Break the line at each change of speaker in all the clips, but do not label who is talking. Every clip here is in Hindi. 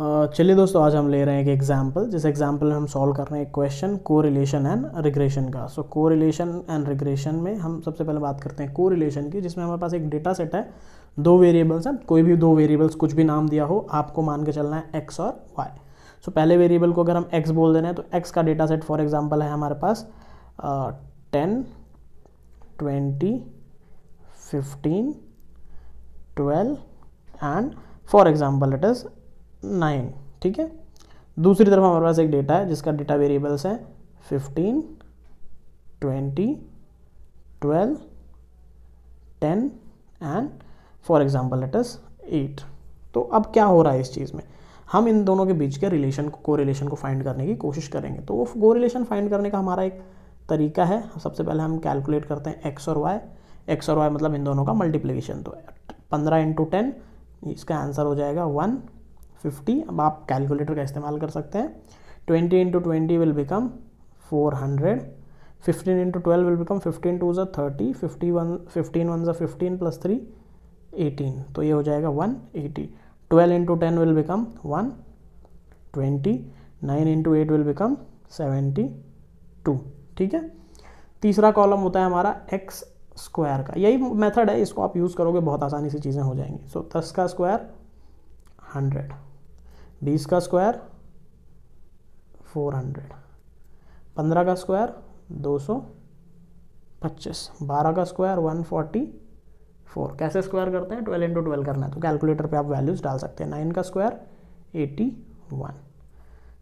चलिए दोस्तों आज हम ले रहे हैं एक एग्जाम्पल जिस एग्जाम्पल में हम सॉल्व कर रहे हैं एक क्वेश्चन को रिलेशन एंड रिग्रेशन का सो को रिलेशन एंड रिग्रेशन में हम सबसे पहले बात करते हैं को रिलेशन की जिसमें हमारे पास एक डेटा सेट है दो वेरिएबल्स हैं कोई भी दो वेरिएबल्स कुछ भी नाम दिया हो आपको मान के चलना है एक्स और वाई सो so, पहले वेरिएबल को अगर हम एक्स बोल दे रहे हैं तो एक्स का डेटा सेट फॉर एग्जाम्पल है हमारे पास ten twenty fifteen twelve and for example it is nine ठीक है दूसरी तरफ हमारे पास एक डेटा है जिसका डेटा वेरिएबल्स है fifteen twenty twelve ten and for example let's eight तो अब क्या हो रहा है इस चीज़ में हम इन दोनों के बीच के रिलेशन को रिलेशन को फाइंड करने की कोशिश करेंगे तो वो रिलेशन फाइंड करने का हमारा एक तरीका है सबसे पहले हम कैलकुलेट करते हैं एक्स और वाई एक्स और वाई मतलब इन दोनों का मल्टीप्लीकेशन तो पंद्रह इंटू टेन इसका आंसर हो जाएगा वन फिफ्टी अब आप कैलकुलेटर का इस्तेमाल कर सकते हैं twenty into twenty will become four hundred fifteen into twelve will become fifteen two ज़ा thirty fifty one fifteen one ज़ा फिफ्टीन प्लस थ्री एटीन तो ये हो जाएगा one eighty twelve into ten will become one twenty nine into eight will become seventy two ठीक है तीसरा कॉलम होता है हमारा एक्स स्क्वायर का यही मेथड है इसको आप यूज़ करोगे बहुत आसानी से चीज़ें हो जाएंगी सो so, दस का स्क्वायर हंड्रेड बीस का स्क्वायर फोर हंड्रेड पंद्रह का स्क्वायर दो सौ पच्चीस बारह का स्क्वायर वन फोर्टी फोर कैसे स्क्वायर करते हैं ट्वेल्व इंटू ट्वेल्व करना है तो कैलकुलेटर पे आप वैल्यूज़ डाल सकते हैं नाइन का स्क्वायर एटी वन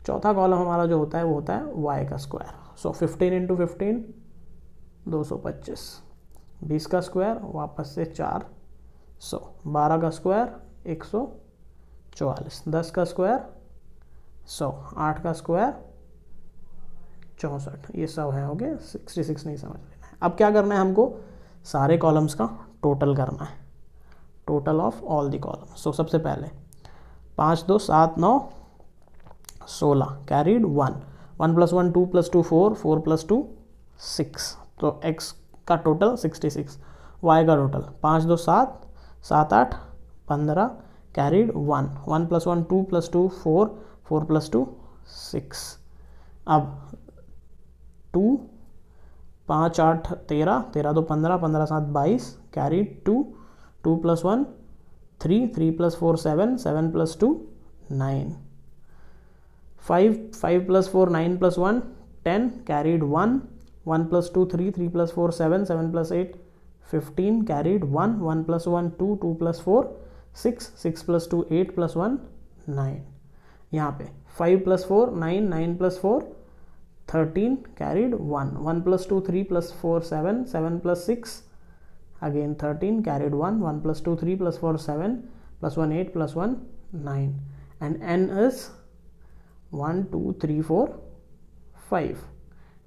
चौथा कॉलम हमारा जो होता है वो होता है वाई का square so fifteen into fifteen दो सौ पच्चीस बीस का स्क्वायर वापस से चार सौ बारह का स्क्वायर एक सौ चौवालीस दस का स्क्वायर सौ आठ का स्क्वायर चौंसठ ये सब है हो गए सिक्सटी सिक्स नहीं समझ लेना है अब क्या करना है हमको सारे कॉलम्स का टोटल करना है total of all the column so सबसे पहले पाँच दो सात नौ सोलह carried one one plus one two plus two four four plus two six तो एक्स का टोटल सिक्सटी सिक्स वाई का टोटल पाँच दो सात सात आठ पंद्रह carried 1 1 plus 1 2 plus 2 4 4 plus 2 6 अब 2 पाँच आठ तेरह तेरह दो तो पंद्रह पंद्रह सात बाईस carry two two plus one three three plus four seven seven plus two nine five five plus four nine plus one ten carried one one plus two three three plus four seven seven plus eight fifteen carried one one plus one two two plus four six six plus two eight plus one nine यहाँ पे five plus four nine nine plus four thirteen carried one one plus two three plus four seven seven plus six again thirteen carried one one plus two three plus four seven plus one eight plus one nine and N is one two three four five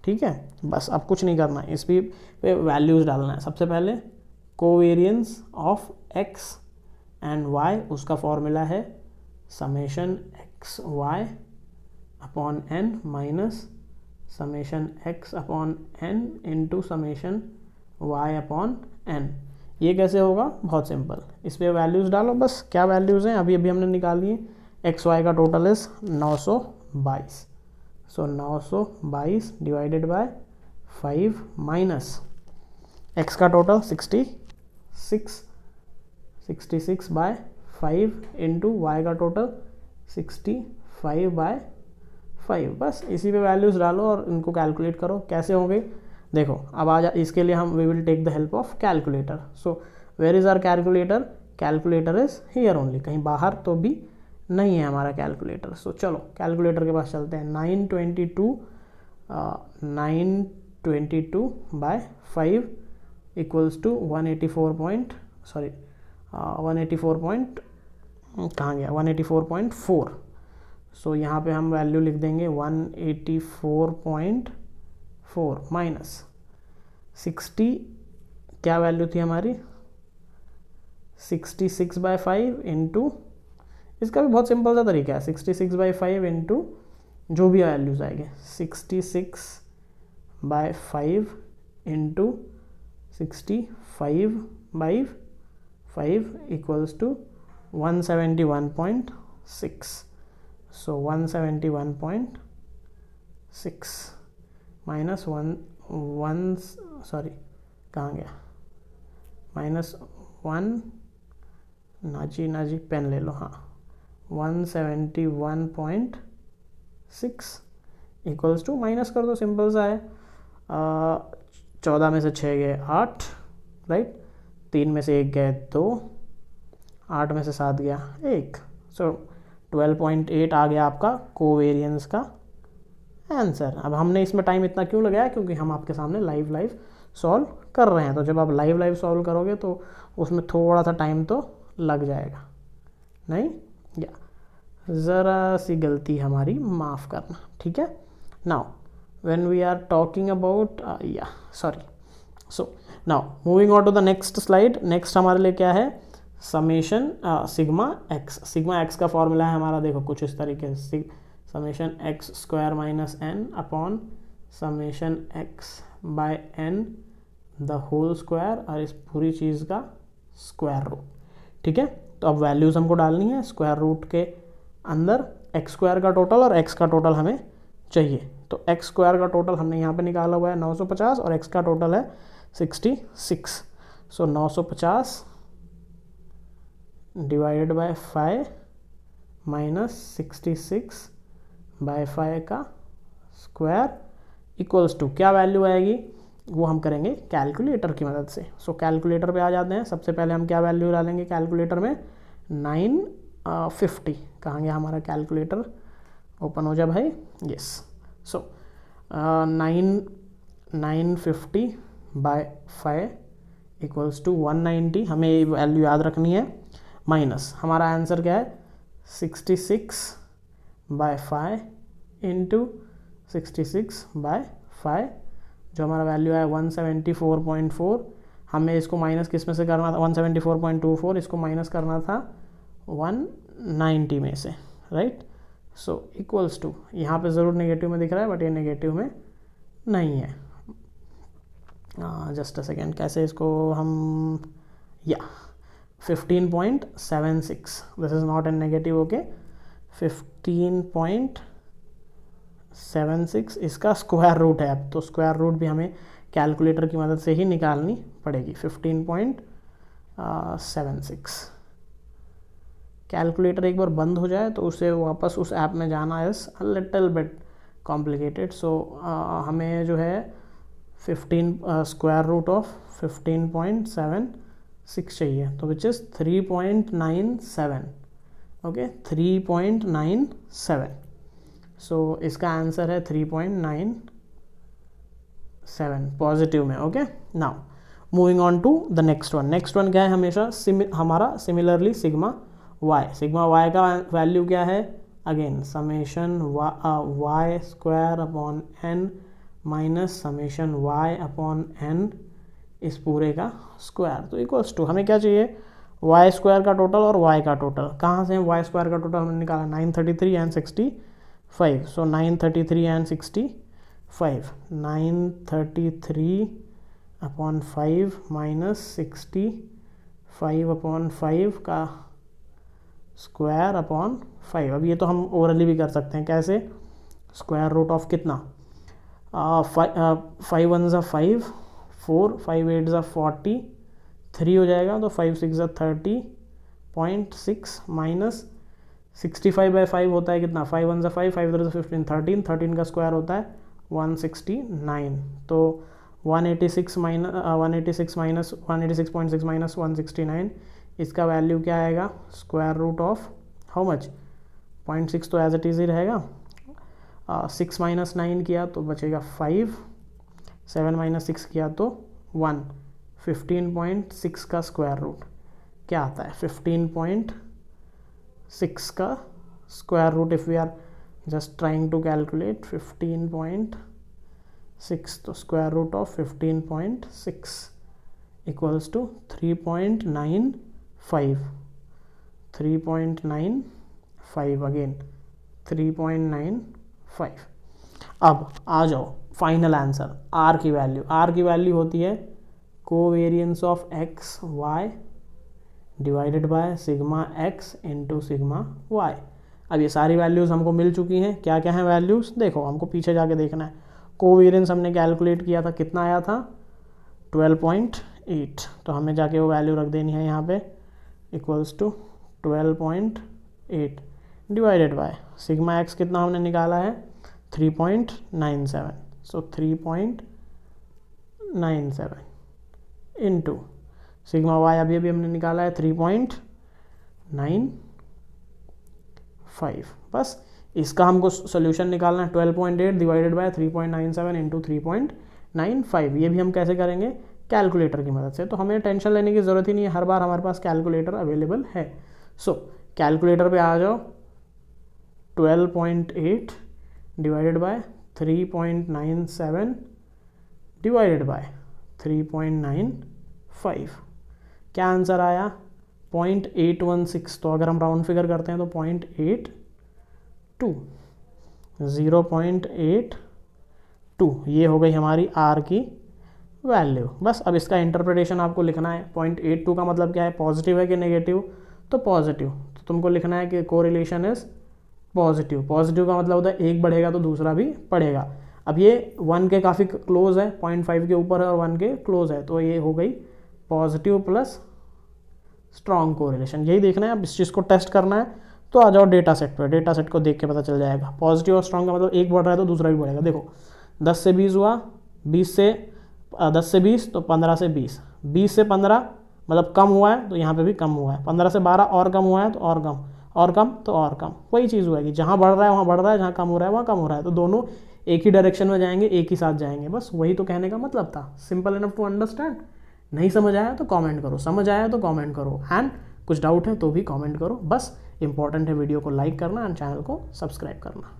ठीक है बस अब कुछ नहीं करना है इस पे वैल्यूज़ डालना है सबसे पहले covariance of X and Y उसका फॉर्मूला है summation X Y upon N minus summation X upon N into summation Y upon N ये कैसे होगा बहुत सिंपल इस पर वैल्यूज़ डालो बस क्या वैल्यूज़ हैं अभी अभी हमने निकाल लिए एक्स वाई का टोटल है नौ सौ बाईस सो नौ सौ बाईस divided by five minus X का total sixty six sixty six by five into Y का total sixty five by five बस इसी पे वैल्यूज़ डालो और इनको कैलकुलेट करो कैसे होंगे देखो अब आ जा इसके लिए हम we will take the help of calculator so where is our calculator calculator is here only कहीं बाहर तो भी नहीं है हमारा कैलकुलेटर सो so, चलो कैलकुलेटर के पास चलते हैं nine twenty two nine twenty two by five equals to one eighty four point sorry one eighty four point कहाँ गया one eighty four point four so यहाँ पे हम वैल्यू लिख देंगे one eighty four point four minus sixty क्या वैल्यू थी हमारी sixty six by five into इसका भी बहुत सिंपल सा तरीका है sixty six by five into जो भी वैल्यूज़ आएंगे sixty six by five into sixty five by 5 equals to 171.6 so 171.6 minus 1 1 sorry कहाँ गया माइनस वन नाजी नाजी पेन ले लो हाँ 171.6 इक्वल्स टू माइनस कर दो सिंपल सा है uh, चौदह में से छः गए आठ राइट तीन में से एक गए दो तो आठ में से सात गया एक सो ट्वेल्व पॉइंट एट आ गया आपका कोवेरियंस का आंसर अब हमने इसमें टाइम इतना क्यों लगाया क्योंकि हम आपके सामने लाइव लाइव सॉल्व कर रहे हैं तो जब आप लाइव लाइव सॉल्व करोगे तो उसमें थोड़ा सा टाइम तो लग जाएगा नहीं या ज़रा सी गलती हमारी माफ़ करना ठीक है now when we are talking about या sorry so so now moving on to the next slide next हमारे लिए क्या है summation sigma X sigma X का फॉर्मूला है हमारा देखो कुछ इस तरीके से summation X square minus N upon summation X by N the whole square और इस पूरी चीज़ का स्क्वायर रूट ठीक है तो अब वैल्यूज़ हमको डालनी है स्क्वायर रूट के अंदर एक्स स्क्वायर का टोटल और एक्स का टोटल हमें चाहिए तो एक्स स्क्वायर का टोटल हमने यहाँ पे निकाला हुआ है 950 और एक्स का टोटल है सिक्सटी सिक्स सो नौ सौ पचास divided by five minus sixty six by five का स्क्वायर इक्वल्स टू क्या वैल्यू आएगी वो हम करेंगे कैलकुलेटर की मदद से सो so, कैलकुलेटर पे आ जाते हैं सबसे पहले हम क्या वैल्यू डालेंगे कैलकुलेटर में नाइन फिफ्टी कहाँ गया हमारा कैलकुलेटर ओपन हो जाए भाई yes so nine nine fifty by five equals to one ninety हमें ये वैल्यू याद रखनी है माइनस हमारा आंसर क्या है sixty six by five into sixty six by five जो हमारा वैल्यू है one seventy four point four हमें इसको माइनस किस में से करना था one seventy four point two four इसको माइनस करना था वन नाइन्टी में से राइट सो इक्वल्स टू यहाँ पे ज़रूर नेगेटिव में दिख रहा है बट ये नेगेटिव में नहीं है जस्ट अ सेकेंड कैसे इसको हम या fifteen point seven six this is not an negative okay fifteen point seven six इसका स्क्वायर रूट है अब तो स्क्वायर रूट भी हमें कैलकुलेटर की मदद से ही निकालनी पड़ेगी fifteen point seven six calculator एक बार बंद हो जाए तो उसे वापस उस ऐप में जाना is little bit complicated so हमें जो है fifteen square root of fifteen point seven six चाहिए तो which is three point nine seven okay three point nine seven so इसका आंसर है three point nine seven positive में okay now moving on to the next one next one क्या है हमेशा सिमि हमारा similarly sigma Y sigma Y का वैल्यू क्या है again summation Y square upon N minus summation Y upon N इस पूरे का स्क्वायर तो इक्वल्स टू हमें क्या चाहिए वाई स्क्वायर का टोटल और वाई का टोटल कहाँ से है वाई स्क्वायर का टोटल हमने निकाला nine thirty three and sixty five so nine thirty three and sixty five nine thirty three upon five minus sixty five upon five का स्क्वायर अपॉन फाइव अब ये तो हम ओवरली भी कर सकते हैं कैसे स्क्वायर रूट ऑफ कितना फाइव वन ज़ा फाइव फोर फाइव एट ज़ा फोर्टी थ्री हो जाएगा तो फाइव सिक्स ज़ा thirty point six minus sixty five by five होता है कितना फाइव वन ज़ा फाइव फाइव थ्री ज़ा फिफ्टीन थर्टीन थर्टीन का स्क्वायर होता है वन सिक्सटी नाइन तो one eighty six minus one eighty six minus one eighty six point six minus one sixty nine इसका वैल्यू क्या आएगा square root of how much point six तो एज इट इज़ ही रहेगा सिक्स माइनस नाइन किया तो बचेगा फाइव सेवन माइनस सिक्स किया तो वन फिफ्टीन पॉइंट सिक्स का स्क्वायर रूट क्या आता है फिफ्टीन पॉइंट सिक्स का square root if we are just trying to calculate fifteen point six तो square root of fifteen point six equals to three point nine five three point nine five again three point nine five अब आ जाओ फाइनल आंसर आर की वैल्यू आर की वैल्यू होती है covariance of X Y divided by sigma X into sigma Y अब ये सारी वैल्यूज़ हमको मिल चुकी हैं क्या क्या हैं वैल्यूज़ देखो हमको पीछे जाके देखना है कोवेरियंस हमने कैलकुलेट किया था कितना आया था 12.8 तो हमें जाके वो वैल्यू रख देनी है यहाँ पे equals to 12.8 divided by sigma X कितना हमने निकाला है three point nine seven so three point nine seven into sigma Y अभी अभी हमने निकाला है थ्री पॉइंट नाइन फाइव बस इसका हमको सोल्यूशन निकालना है twelve point eight divided by three point nine seven into three point nine five ये भी हम कैसे करेंगे कैलकुलेटर की मदद से तो हमें टेंशन लेने की ज़रूरत ही नहीं है हर बार हमारे पास कैलकुलेटर अवेलेबल है सो so, कैलकुलेटर पे आ जाओ twelve point eight divided by three point nine seven divided by three point nine five क्या आंसर आया पॉइंट एट वन सिक्स तो अगर हम राउंड फिगर करते हैं तो point eight two zero point eight two ये हो गई हमारी आर की वैल्यू बस अब इसका इंटरप्रिटेशन आपको लिखना है पॉइंट एट टू का मतलब क्या है पॉजिटिव है कि नेगेटिव तो पॉजिटिव तो तुमको लिखना है कि कोरिलेशन इज़ पॉजिटिव पॉजिटिव का मतलब होता है एक बढ़ेगा तो दूसरा भी पढ़ेगा अब ये वन के काफ़ी क्लोज है पॉइंट फाइव के ऊपर है और वन के क्लोज है तो ये हो गई पॉजिटिव प्लस स्ट्रॉन्ग कोरिलेशन यही देखना है अब इस चीज़ को टेस्ट करना है तो आ जाओ डेटा सेट पर डेटा सेट को देख के पता चल जाएगा पॉजिटिव और स्ट्रॉन्ग का मतलब एक बढ़ रहा है तो दूसरा भी बढ़ेगा देखो दस से बीस हुआ बीस से दस से बीस तो पंद्रह से बीस बीस से पंद्रह मतलब कम हुआ है तो यहाँ पर भी कम हुआ है पंद्रह से बारह और कम हुआ है तो और कम और कम तो और कम वही चीज़ होगी जहाँ बढ़ रहा है वहाँ बढ़ रहा है जहाँ कम हो रहा है वहाँ कम हो रहा है तो दोनों एक ही डायरेक्शन में जाएंगे एक ही साथ जाएंगे बस वही तो कहने का मतलब था सिंपल इनफ टू अंडरस्टैंड नहीं समझ आया तो कॉमेंट करो समझ आया तो कॉमेंट करो एंड कुछ डाउट है तो भी कॉमेंट करो बस इंपॉर्टेंट है वीडियो को लाइक करना एंड चैनल को सब्सक्राइब करना